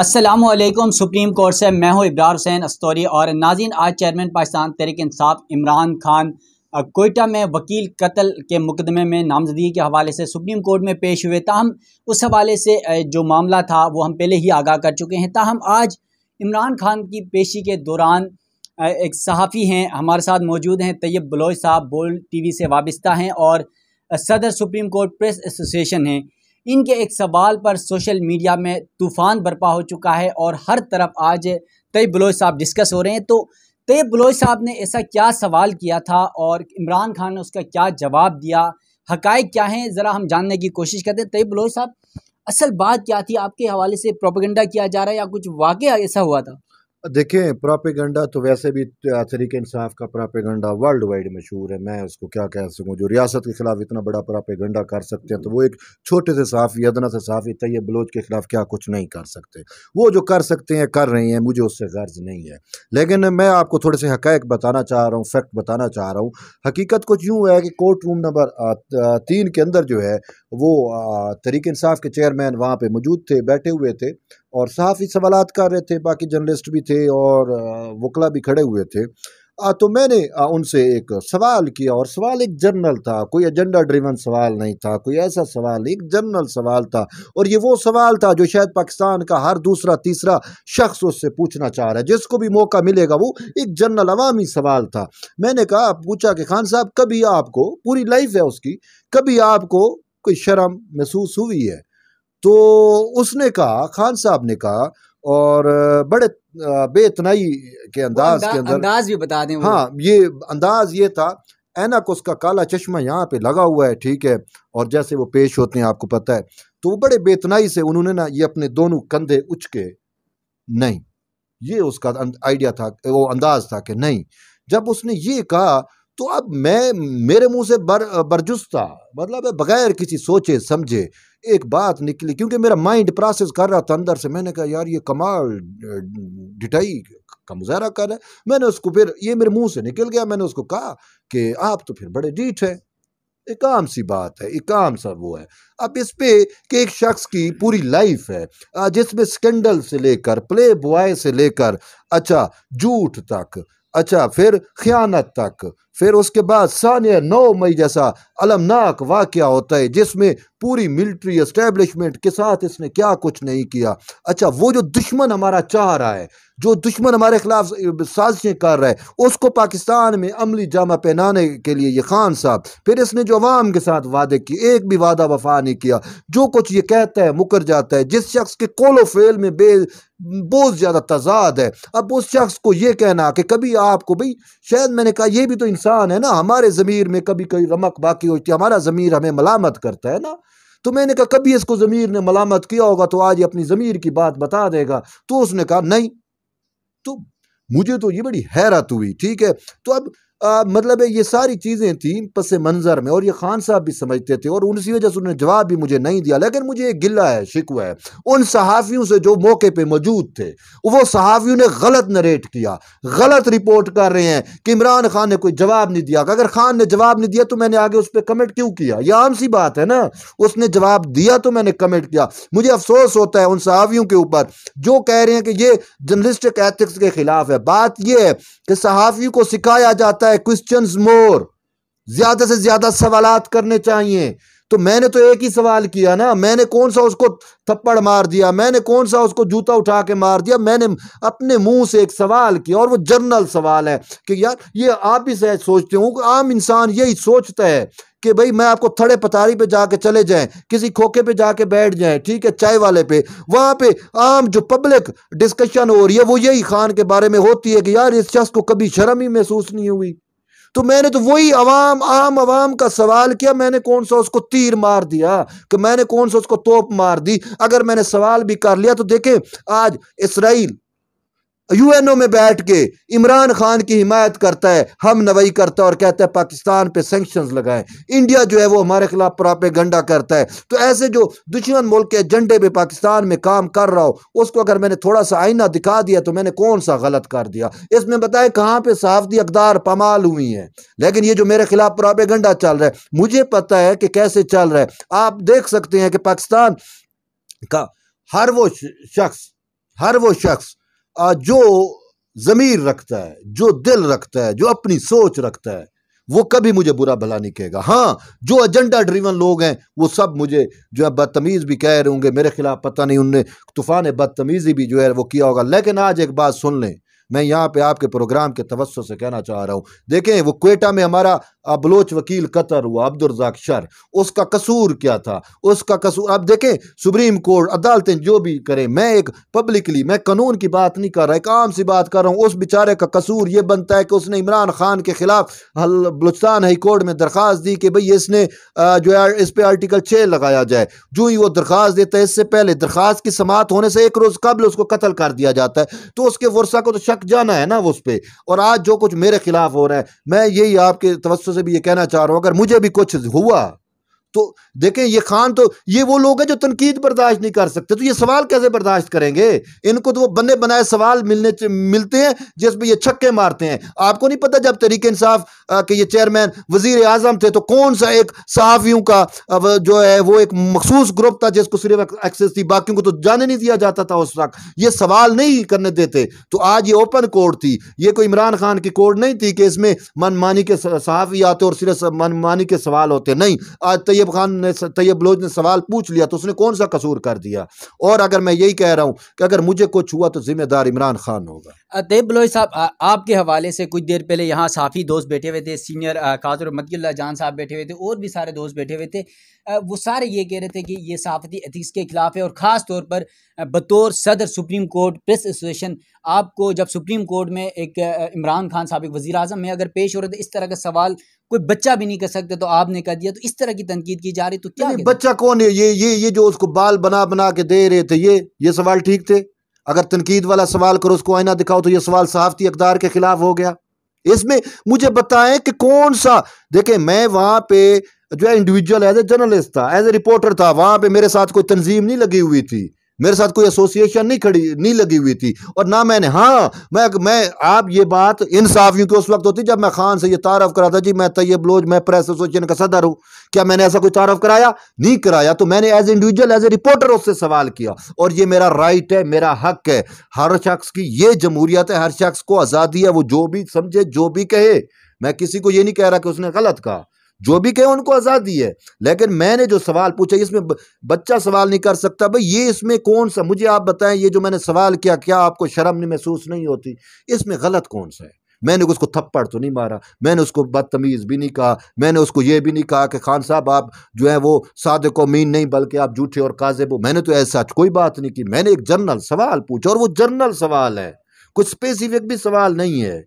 Aslam supreme court से मैं हूँ इब्रार हुसैन अस्तौरी और नाजिन आज चेयरमैन पाकिस्तान तहरीक इंसाफ इमरान खान कोयटा में वकील कत्ल के मुकदमे में नामजदगी के हवाले से सुप्रीम कोर्ट में पेश हुए ताहम उस हवाले से जो मामला था वो हम पहले ही आगाह कर चुके हैं ताहम आज इमरान खान की पेशी के दौरान एक सहाफ़ी हैं हमारे साथ मौजूद हैं तैयब बलोच साहब बोल टी वी से वाबस्ता हैं और सदर सुप्रीम कोर्ट प्रेस एसोसिएशन हैं इनके एक सवाल पर सोशल मीडिया में तूफान बर्पा हो चुका है और हर तरफ आज तय बलोच साहब डिस्कस हो रहे हैं तो तय बलोच साहब ने ऐसा क्या सवाल किया था और इमरान खान ने उसका क्या जवाब दिया हकाइक क्या हैं ज़रा हम जानने की कोशिश करते हैं तय बलोच साहब असल बात क्या थी आपके हवाले से प्रोपोगंडा किया जा रहा है या कुछ वाक़ ऐसा हुआ था देखें प्रापेगंडा तो वैसे भी तरीक इंसाफ का प्रापेगंडा वर्ल्ड वाइड मशहूर है मैं उसको क्या कह सकूँ जो रियासत के खिलाफ इतना बड़ा प्रापेगंडा कर सकते हैं तो वो एक छोटे से साफ़ी यदना से साफ़ी तैयब बलोच के खिलाफ क्या कुछ नहीं कर सकते वो जो कर सकते हैं कर रहे हैं मुझे उससे गर्ज नहीं है लेकिन मैं आपको थोड़े से हकैक बताना चाह रहा हूँ फैक्ट बताना चाह रहा हूँ हकीकत कुछ यूँ है कि कोर्ट रूम नंबर तीन के अंदर जो है वो तरीक इंसाफ के चेयरमैन वहाँ पर मौजूद थे बैठे हुए थे और सहाफ़ी सवाल कर रहे थे बाकी जर्नलिस्ट भी थे और वकला भी खड़े हुए थे आ, तो मैंने आ, उनसे एक सवाल किया और सवाल एक जनरल था कोई एजेंडा ड्रिवन सवाल नहीं था कोई ऐसा सवाल एक जनरल सवाल था और ये वो सवाल था जो शायद पाकिस्तान का हर दूसरा तीसरा शख्स उससे पूछना चाह रहा है जिसको भी मौका मिलेगा वो एक जनरल अवामी सवाल था मैंने कहा पूछा कि खान साहब कभी आपको पूरी लाइफ है उसकी कभी आपको कोई शर्म महसूस हुई है तो उसने कहा खान साहब ने कहा और बड़े बेतनाई के अंदाज के अंदर अंदाज भी बता दें हाँ ये अंदाज ये था ऐनक उसका काला चश्मा यहाँ पे लगा हुआ है ठीक है और जैसे वो पेश होते हैं आपको पता है तो वो बड़े बेतनाई से उन्होंने ना ये अपने दोनों कंधे उचके नहीं ये उसका आइडिया अं-, था वो अंदाज था कि नहीं जब उसने ये कहा तो अब मैं मेरे मुंह से बर बरजुस था मतलब बगैर किसी सोचे समझे एक बात निकली क्योंकि मेरा माइंड प्रोसेस कर रहा था अंदर से मैंने कहा यार ये कमाल डिटाई का मुजाहरा कर है मैंने उसको फिर ये मेरे मुंह से निकल गया मैंने उसको कहा कि आप तो फिर बड़े डीठ हैं एक आम सी बात है एक आम सा वो है अब इस पे कि एक शख्स की पूरी लाइफ है जिसमें स्कैंडल से लेकर प्ले बॉय से लेकर अच्छा झूठ तक अच्छा फिर ख्यानत तक फिर उसके बाद सानिया नौ मई जैसा अलमनाक वाक़ होता है जिसमें पूरी मिलिट्री इस्टेब्लिशमेंट के साथ इसने क्या कुछ नहीं किया अच्छा वो जो दुश्मन हमारा चाह रहा है जो दुश्मन हमारे खिलाफ साजिशें कर रहा है उसको पाकिस्तान में अमली जामा पहनाने के लिए ये खान साहब फिर इसने जो अवाम के साथ वादे किए एक भी वादा वफा नहीं किया जो कुछ ये कहता है मुकर जाता है जिस शख्स के कोलो फेल में बे बहुत ज़्यादा तजाद है अब उस शख्स को ये कहना कि कभी आपको भाई शायद मैंने कहा यह भी तो इंसान इंसान है ना हमारे ज़मीर में कभी कभी रमक बाकी होती है हमारा ज़मीर हमें मलामत करता है ना तो मैंने कहा कभी इसको ज़मीर ने मलामत किया होगा तो आज अपनी ज़मीर की बात बता देगा तो उसने कहा नहीं तो मुझे तो ये बड़ी हैरत हुई ठीक है तो अब आ, मतलब ये सारी चीज़ें थी पस मंज़र में और ये खान साहब भी समझते थे और उनसी वजह से उन्होंने जवाब भी मुझे नहीं दिया लेकिन मुझे एक गिला है शिकवा है उन सहाफ़ियों से जो मौके पर मौजूद थे वो सहाफ़ियों ने गलत नरेट किया गलत रिपोर्ट कर रहे हैं कि इमरान खान ने कोई जवाब नहीं दिया अगर खान ने जवाब नहीं दिया तो मैंने आगे उस पर कमेंट क्यों किया यह आम सी बात है ना उसने जवाब दिया तो मैंने कमेंट किया मुझे अफसोस होता है उन सहाफ़ियों के ऊपर जो कह रहे हैं कि ये जर्नलिस्टिक एथिक्स के खिलाफ है बात यह है कि सहाफ़ी को सिखाया जाता है क्वेश्चंस मोर ज्यादा से ज्यादा सवाल करने चाहिए तो मैंने तो एक ही सवाल किया ना मैंने कौन सा उसको थप्पड़ मार दिया मैंने कौन सा उसको जूता उठा के मार दिया मैंने अपने मुंह से एक सवाल किया और वो जर्नल सवाल है कि यार ये आप भी शायद सोचते हो आम इंसान यही सोचता है कि भाई मैं आपको थड़े पतारी पे जाके चले जाएं किसी खोखे पे जाके बैठ जाएं ठीक है चाय वाले पे वहां पे आम जो पब्लिक डिस्कशन हो रही है वो यही खान के बारे में होती है कि यार इस शख्स को कभी शर्म ही महसूस नहीं हुई तो मैंने तो वही अवाम आम अवाम का सवाल किया मैंने कौन सा उसको तीर मार दिया कि मैंने कौन सा उसको तोप मार दी अगर मैंने सवाल भी कर लिया तो देखें आज इसराइल यूएनओ में बैठ के इमरान खान की हिमायत करता है हम नवई करता है और कहता है पाकिस्तान पे सेंक्शंस लगाएं इंडिया जो है वो हमारे खिलाफ प्रापेगंडा करता है तो ऐसे जो दुश्मन मुल्क के एजेंडे पे पाकिस्तान में काम कर रहा हो उसको अगर मैंने थोड़ा सा आईना दिखा दिया तो मैंने कौन सा गलत कर दिया इसमें बताए कहाँ पर सहाफ़ती अकदार पमाल हुई है लेकिन ये जो मेरे खिलाफ प्रापेगंडा चल रहा है मुझे पता है कि कैसे चल रहा है आप देख सकते हैं कि पाकिस्तान का हर वो शख्स हर वो शख्स जो ज़मीर रखता है जो दिल रखता है जो अपनी सोच रखता है वो कभी मुझे बुरा भला नहीं कहेगा हाँ जो एजेंडा ड्रीवन लोग हैं वो सब मुझे जो है बदतमीज़ भी कह रहे होंगे मेरे खिलाफ पता नहीं उनने तूफ़ान बदतमीज़ी भी जो है वो किया होगा लेकिन आज एक बात सुन लें मैं यहाँ पे आपके प्रोग्राम के तवस्सो से कहना चाह रहा हूँ देखें वो क्वेटा में हमारा बलोच वकील कतर हुआ अब्दुलरजाक शर उसका कसूर क्या था उसका कसूर आप देखें सुप्रीम कोर्ट अदालतें जो भी करें मैं एक पब्लिकली मैं कानून की बात नहीं कर रहा एक आम सी बात कर रहा हूँ उस बेचारे का कसूर ये बनता है कि उसने इमरान खान के खिलाफ बलुस्तान हाई कोर्ट में दरख्वास्त दी कि भाई इसने जो है इस पर आर्टिकल छः लगाया जाए जो ही वो दरख्वास्त देता है इससे पहले दरख्वास्त की समात होने से एक रोज़ कबल उसको कत्ल कर दिया जाता है तो उसके वर्षा को तो शक जाना है ना उस पर और आज जो कुछ मेरे खिलाफ हो रहा है मैं यही आपके तवस्त से भी ये कहना चाह रहा हूँ अगर मुझे भी कुछ हुआ तो देखें ये खान तो ये वो लोग हैं जो तनकीद बर्दाश्त नहीं कर सकते तो ये सवाल कैसे बर्दाश्त करेंगे इनको तो वो बने बनाए सवाल मिलने मिलते हैं जिसमें ये छक्के मारते हैं आपको नहीं पता जब तरीके इंसाफ के ये चेयरमैन वजीर आजम थे तो कौन सा एक सहाफ़ियों का जो है वो एक मखसूस ग्रुप था जिसको सिर्फ एक्सेस थी बाकी को तो जाने नहीं दिया जाता था उस वक्त ये सवाल नहीं करने देते तो आज ये ओपन कोर्ट थी ये कोई इमरान खान की कोर्ट नहीं थी कि इसमें मनमानी के सहाफ़ी आते और सिर्फ मनमानी के सवाल होते नहीं आज तो ये तैयब खान ने तैयब बलोच ने सवाल पूछ लिया तो उसने कौन सा कसूर कर दिया और अगर मैं यही कह रहा हूँ कि अगर मुझे कुछ हुआ तो जिम्मेदार इमरान खान होगा तैयब बलोच साहब आपके हवाले से कुछ देर पहले यहाँ साफ़ी दोस्त बैठे हुए थे सीनियर कादर मदिल्ला जान साहब बैठे हुए थे और भी सारे दोस्त बैठे हुए थे वो सारे ये कह रहे थे कि ये सहाफ़ती एथिक्स के ख़िलाफ़ है और ख़ास तौर पर बतौर सदर सुप्रीम कोर्ट प्रेस एसोसिएशन आपको जब सुप्रीम कोर्ट में एक इमरान खान सबक वजी अजम में अगर पेश हो रहे थे इस तरह का सवाल कोई बच्चा भी नहीं कर सकते तो आपने कर दिया तो इस तरह की तनकीद की जा रही तो क्या बच्चा कौन है ये ये ये जो उसको बाल बना बना के दे रहे थे ये ये सवाल ठीक थे अगर तनकीद वाला सवाल करो उसको आईना दिखाओ तो ये सवाल सहाफ़ती अकदार के खिलाफ हो गया इसमें मुझे बताएं कि कौन सा देखें मैं वहां पे जो है इंडिविजुअल एज ए जर्नलिस्ट था एज ए रिपोर्टर था वहां पे मेरे साथ कोई तंजीम नहीं लगी हुई थी मेरे साथ कोई एसोसिएशन नहीं खड़ी नहीं लगी हुई थी और ना मैंने हाँ मैं मैं आप ये बात इंसाफ क्योंकि उस वक्त होती जब मैं खान से ये तारफ करा था जी मैं तैयब लोज मैं प्रेस एसोसिएशन का सदर हूँ क्या मैंने ऐसा कोई तारफ कराया नहीं कराया तो मैंने as individual as a reporter उससे सवाल किया और ये मेरा राइट है मेरा हक है हर शख्स की ये जमहूरियत है हर शख्स को आज़ादी है वो जो भी समझे जो भी कहे मैं किसी को ये नहीं कह रहा कि उसने गलत कहा जो भी कहे उनको आज़ादी है लेकिन मैंने जो सवाल पूछा इसमें बच्चा सवाल नहीं कर सकता भाई ये इसमें कौन सा मुझे आप बताएं ये जो मैंने सवाल किया क्या आपको शर्म नहीं महसूस नहीं होती इसमें गलत कौन सा है मैंने उसको थप्पड़ तो नहीं मारा मैंने उसको बदतमीज़ भी नहीं कहा मैंने उसको ये भी नहीं कहा कि खान साहब आप जो है वो सादे को मीन नहीं बल्कि आप झूठे और काजेब हो मैंने तो ऐसा कोई बात नहीं की मैंने एक जर्नल सवाल पूछा और वो जर्नल सवाल है कुछ स्पेसिफिक भी सवाल नहीं है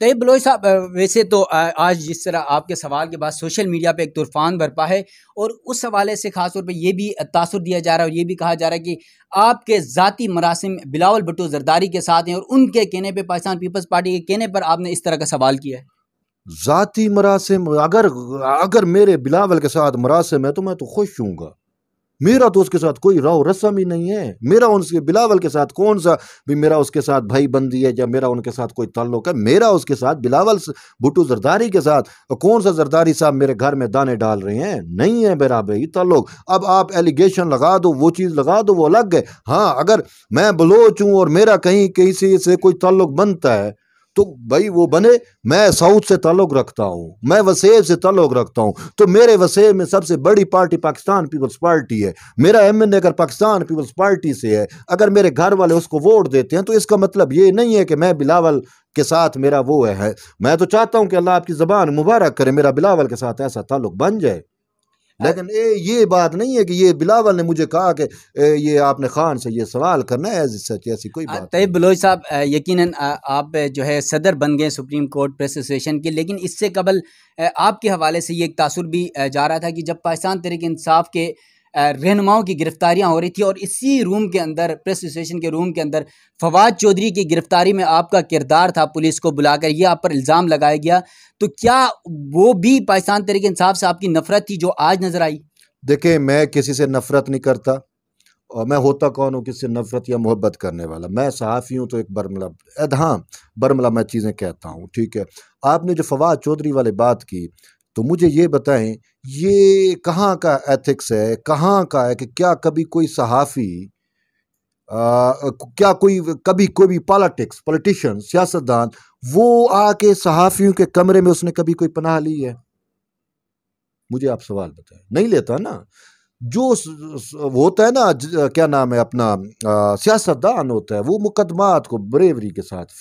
तय बलोई साहब वैसे तो आज जिस तरह आपके सवाल के बाद सोशल मीडिया पे एक तूफान बरपा है और उस हवाले से ख़ास तौर पे ये भी तासर दिया जा रहा है और ये भी कहा जा रहा है कि आपके ज़ाती मरासम बिलावल भट्टो जरदारी के साथ हैं और उनके कहने पे पाकिस्तान पीपल्स पार्टी के कहने पर आपने इस तरह का सवाल किया है ज़ाती मरासम अगर अगर मेरे बिलावल के साथ मरासम है तो मैं तो खुश हूँगा मेरा तो उसके साथ कोई राव रस्म ही नहीं है मेरा उनके बिलावल के साथ कौन सा भी मेरा उसके साथ भाई बंदी है या मेरा उनके साथ कोई ताल्लुक है मेरा उसके साथ बिलावल भुटू जरदारी के साथ कौन सा जरदारी साहब मेरे घर में दाने डाल रहे हैं नहीं है मेरा भाई ताल्लुक अब आप एलिगेशन लगा दो वो चीज़ लगा दो वो अलग है हाँ अगर मैं बलोच हूँ और मेरा कहीं कहीं से कोई ताल्लुक बनता है तो भाई वो बने मैं साउथ से ताल्लुक़ रखता हूँ मैं वसेब से ताल्लुक़ रखता हूँ तो मेरे वसेब में सबसे बड़ी पार्टी पाकिस्तान पीपल्स पार्टी है मेरा एम एन ए अगर पाकिस्तान पीपल्स पार्टी से है अगर मेरे घर वाले उसको वोट देते हैं तो इसका मतलब ये नहीं है कि मैं बिलावल के साथ मेरा वो है मैं तो चाहता हूँ कि अल्लाह आपकी ज़बान मुबारक करे मेरा बिलावल के साथ ऐसा ताल्लुक़ बन जाए लेकिन ए ये बात नहीं है कि ये बिलावल ने मुझे कहा कि ये आपने खान से ये सवाल करना है सच ऐसी कोई बात तय बलोच साहब यकीनन आप जो है सदर बन गए सुप्रीम कोर्ट प्रेस एसोसिएशन के लेकिन इससे कबल आपके हवाले से ये एक तासर भी जा रहा था कि जब पाकिस्तान तरीके इंसाफ के रहनुमाओं की गिरफ्तारियां हो रही थी और इसी रूम के अंदर प्रेस एसोसिएशन के रूम के अंदर फवाद चौधरी की गिरफ्तारी में आपका किरदार था पुलिस को बुलाकर ये आप पर इल्ज़ाम लगाया गया तो क्या वो भी पाकिस्तान तरीके इंसाफ से आपकी नफरत थी जो आज नज़र आई देखिए मैं किसी से नफरत नहीं करता और मैं होता कौन हूँ किसी नफ़रत या मोहब्बत करने वाला मैं सहाफ़ी हूँ तो एक बरमला हाँ बरमला मैं चीज़ें कहता हूँ ठीक है आपने जो फवाद चौधरी वाले बात की तो मुझे ये बताएं ये कहाँ का एथिक्स है कहाँ का है कि क्या कभी कोई सहाफ़ी क्या कोई कभी कोई भी पॉलिटिक्स पॉलिटिशियन सियासतदान वो आके सहाफ़ियों के कमरे में उसने कभी कोई पनाह ली है मुझे आप सवाल बताएं नहीं लेता ना जो होता है ना क्या नाम है अपना सियासतदान होता है वो मुकदमात को ब्रेवरी के साथ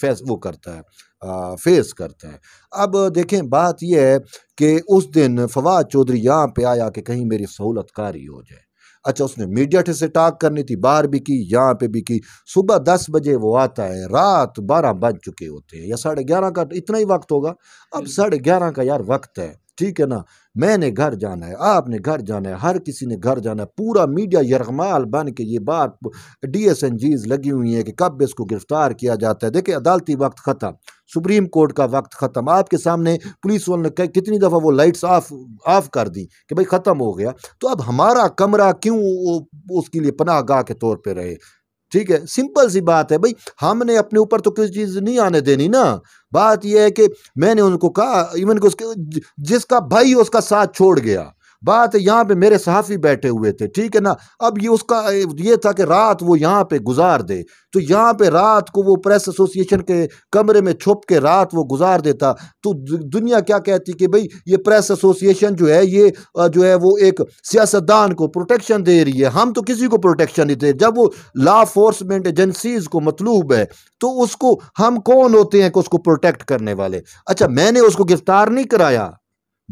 फेस वो करता है आ, फेस करता है अब देखें बात यह है कि उस दिन फवाद चौधरी यहाँ पे आया कि कहीं मेरी सहूलत कारी हो जाए अच्छा उसने मीडिया से टाक करनी थी बाहर भी की यहाँ पे भी की सुबह दस बजे वो आता है रात बारह बज चुके होते हैं या साढ़े ग्यारह का इतना ही वक्त होगा अब साढ़े ग्यारह का यार वक्त है ठीक है ना मैंने घर जाना है आपने घर जाना है हर किसी ने घर जाना है पूरा मीडिया यरगमाल बन के ये बात डी एस एन जीज लगी हुई है कि कब इसको गिरफ्तार किया जाता है देखिए अदालती वक्त ख़त्म सुप्रीम कोर्ट का वक्त ख़त्म आपके सामने पुलिस वालों ने कितनी दफ़ा वो लाइट्स ऑफ ऑफ कर दी कि भाई ख़त्म हो गया तो अब हमारा कमरा क्यों उसके लिए पनाह गाह के तौर पर रहे ठीक है सिंपल सी बात है भाई हमने अपने ऊपर तो किसी चीज़ नहीं आने देनी ना बात यह है कि मैंने उनको कहा इवन कि उसके जिसका भाई उसका साथ छोड़ गया बात है यहाँ पे मेरे सहाफ़ी बैठे हुए थे ठीक है ना अब ये उसका ये था कि रात वो यहाँ पे गुजार दे तो यहाँ पे रात को वो प्रेस एसोसिएशन के कमरे में छुप के रात वो गुजार देता तो दुनिया क्या कहती कि भाई ये प्रेस एसोसिएशन जो है ये जो है वो एक सियासतदान को प्रोटेक्शन दे रही है हम तो किसी को प्रोटेक्शन नहीं दे जब वो ला फोर्समेंट एजेंसीज को मतलूब है तो उसको हम कौन होते हैं कि उसको प्रोटेक्ट करने वाले अच्छा मैंने उसको गिरफ्तार नहीं कराया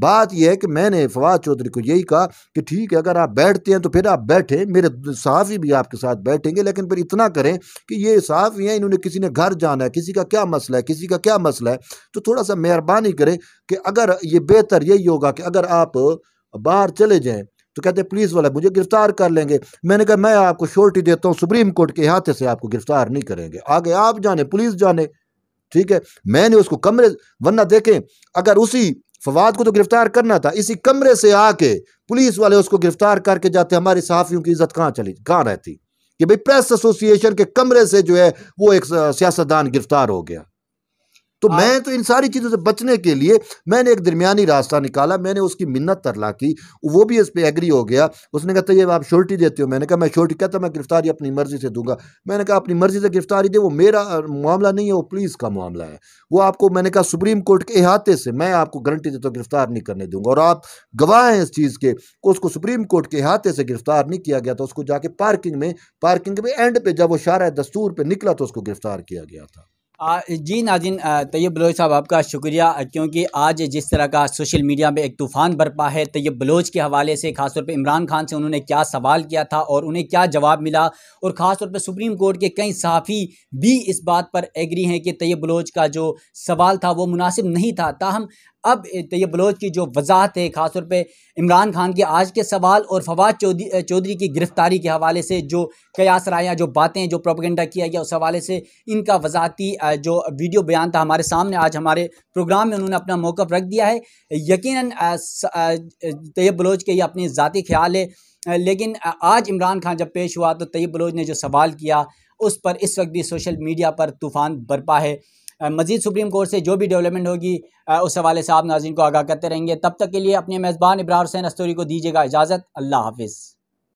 बात यह है कि मैंने फवाद चौधरी को यही कहा कि ठीक है अगर आप बैठते हैं तो फिर आप बैठें मेरे साफ़ी भी आपके साथ बैठेंगे लेकिन फिर इतना करें कि ये साफ़ी हैं इन्होंने किसी ने घर जाना है किसी का क्या मसला है किसी का क्या मसला है तो थोड़ा सा मेहरबानी करें कि अगर ये बेहतर यही होगा कि अगर आप बाहर चले जाएँ तो कहते हैं पुलिस वाला मुझे गिरफ्तार कर लेंगे मैंने कहा मैं आपको श्योरिटी देता हूँ सुप्रीम कोर्ट के हाथे से आपको गिरफ्तार नहीं करेंगे आगे आप जाने पुलिस जाने ठीक है मैंने उसको कमरे वरना देखें अगर उसी फवाद को तो गिरफ्तार करना था इसी कमरे से आके पुलिस वाले उसको गिरफ्तार करके जाते हमारे सहाफ़ियों की इज्जत कहाँ चली कहाँ रहती कि भाई प्रेस एसोसिएशन के कमरे से जो है वो एक सियासतदान गिरफ्तार हो गया तो हाँ। मैं तो इन सारी चीज़ों से बचने के लिए मैंने एक दरमियानी रास्ता निकाला मैंने उसकी मिन्नत तरला की वो भी इस पर एग्री हो गया उसने कहा तैयार तो आप श्योरिटी देते हो मैंने कहा मैं श्योरिटी कहता मैं गिरफ्तारी अपनी मर्ज़ी से दूंगा मैंने कहा अपनी मर्ज़ी से गिरफ्तारी दे वो मेरा मामला नहीं है वो पुलिस का मामला है वो आपको मैंने कहा सुप्रीम कोर्ट के अहाते से मैं आपको गारंटी देता हूँ गिरफ्तार नहीं करने दूंगा और आप गवाह हैं इस चीज़ के उसको सुप्रीम कोर्ट के अहाते से गिरफ्तार नहीं किया गया था उसको जाके पार्किंग में पार्किंग में एंड पे जब वो शारा दस्तूर पर निकला तो उसको गिरफ्तार किया गया था आ, जी नाजिन तैयब बलोच साहब आपका शुक्रिया क्योंकि आज जिस तरह का सोशल मीडिया में एक तूफ़ान बरपा है तैयब बलोच के हवाले से खासतौर पर इमरान खान से उन्होंने क्या सवाल किया था और उन्हें क्या जवाब मिला और ख़ासतौर पर सुप्रीम कोर्ट के कई सहाफ़ी भी इस बात पर एग्री हैं कि तैयब बलोच का जो सवाल था वो मुनासिब नहीं था ताहम अब तैयब तो बलोच की जो वजाहत है ख़ास तौर पर इमरान खान के आज के सवाल और फवाद चौधरी चौधरी की गिरफ़्तारी के हवाले से जो कयास राया जो बातें जो प्रोपगेंडा किया गया उस हवाले से इनका वजाती जो वीडियो बयान था हमारे सामने आज हमारे प्रोग्राम में उन्होंने अपना मौक़ रख दिया है यकीन तैयब बलोच के ये अपने ज़ाती ख्याल है लेकिन आज इमरान खान जब पेश हुआ तो तैयब बलोच ने जो सवाल किया उस पर इस वक्त भी सोशल मीडिया पर तूफ़ान बरपा है मजीद सुप्रीम कोर्ट से जो भी डेवलपमेंट होगी उस हवाले से आप नाजिन को आगाह करते रहेंगे तब तक के लिए अपने मेज़बान इब्रार हुसैन अस्तूरी को दीजिएगा इजाज़त अल्लाह हाफिज़